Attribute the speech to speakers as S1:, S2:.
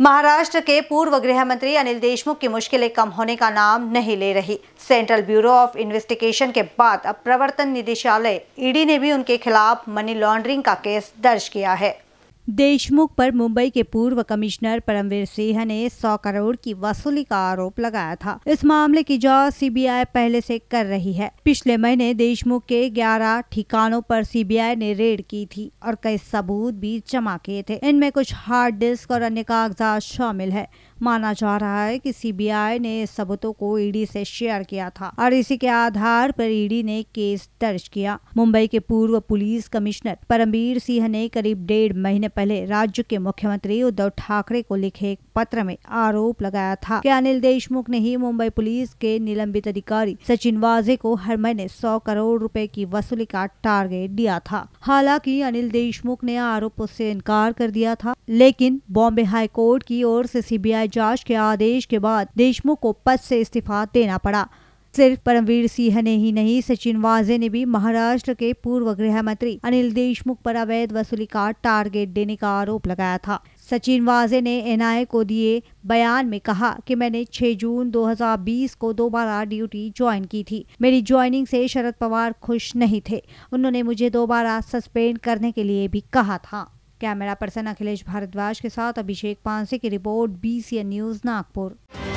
S1: महाराष्ट्र के पूर्व गृह मंत्री अनिल देशमुख की मुश्किलें कम होने का नाम नहीं ले रही सेंट्रल ब्यूरो ऑफ इन्वेस्टिगेशन के बाद अब प्रवर्तन निदेशालय ईडी ने भी उनके खिलाफ मनी लॉन्ड्रिंग का केस दर्ज किया है देशमुख पर मुंबई के पूर्व कमिश्नर परमवीर सिंह ने 100 करोड़ की वसूली का आरोप लगाया था इस मामले की जांच सीबीआई पहले से कर रही है पिछले महीने देशमुख के 11 ठिकानों पर सीबीआई ने रेड की थी और कई सबूत भी जमा किए थे इनमें कुछ हार्ड डिस्क और अन्य कागजात शामिल है माना जा रहा है कि सीबीआई ने सबूतों को ईडी से शेयर किया था और इसी के आधार पर ईडी ने केस दर्ज किया मुंबई के पूर्व पुलिस कमिश्नर परमवीर सिंह ने करीब डेढ़ महीने पहले राज्य के मुख्यमंत्री उद्धव ठाकरे को लिखे एक पत्र में आरोप लगाया था कि अनिल देशमुख ने ही मुंबई पुलिस के निलंबित अधिकारी सचिन वाजे को हर महीने सौ करोड़ रुपए की वसूली का टारगेट दिया था हालांकि अनिल देशमुख ने आरोप से इनकार कर दिया था लेकिन बॉम्बे हाई कोर्ट की ओर से सीबीआई जांच के आदेश के बाद देशमुख को पद से इस्तीफा देना पड़ा सिर्फ परमवीर सिंह ने ही नहीं सचिन वाजे ने भी महाराष्ट्र के पूर्व गृह मंत्री अनिल देशमुख पर अवैध वसूली का टारगेट देने का आरोप लगाया था सचिन वाजे ने एनआईए को दिए बयान में कहा कि मैंने 6 जून 2020 को दोबारा ड्यूटी ज्वाइन की थी मेरी ज्वाइनिंग से शरद पवार खुश नहीं थे उन्होंने मुझे दोबारा सस्पेंड करने के लिए भी कहा था कैमरा पर्सन अखिलेश भारद्वाज के साथ अभिषेक पांसे की रिपोर्ट बी न्यूज नागपुर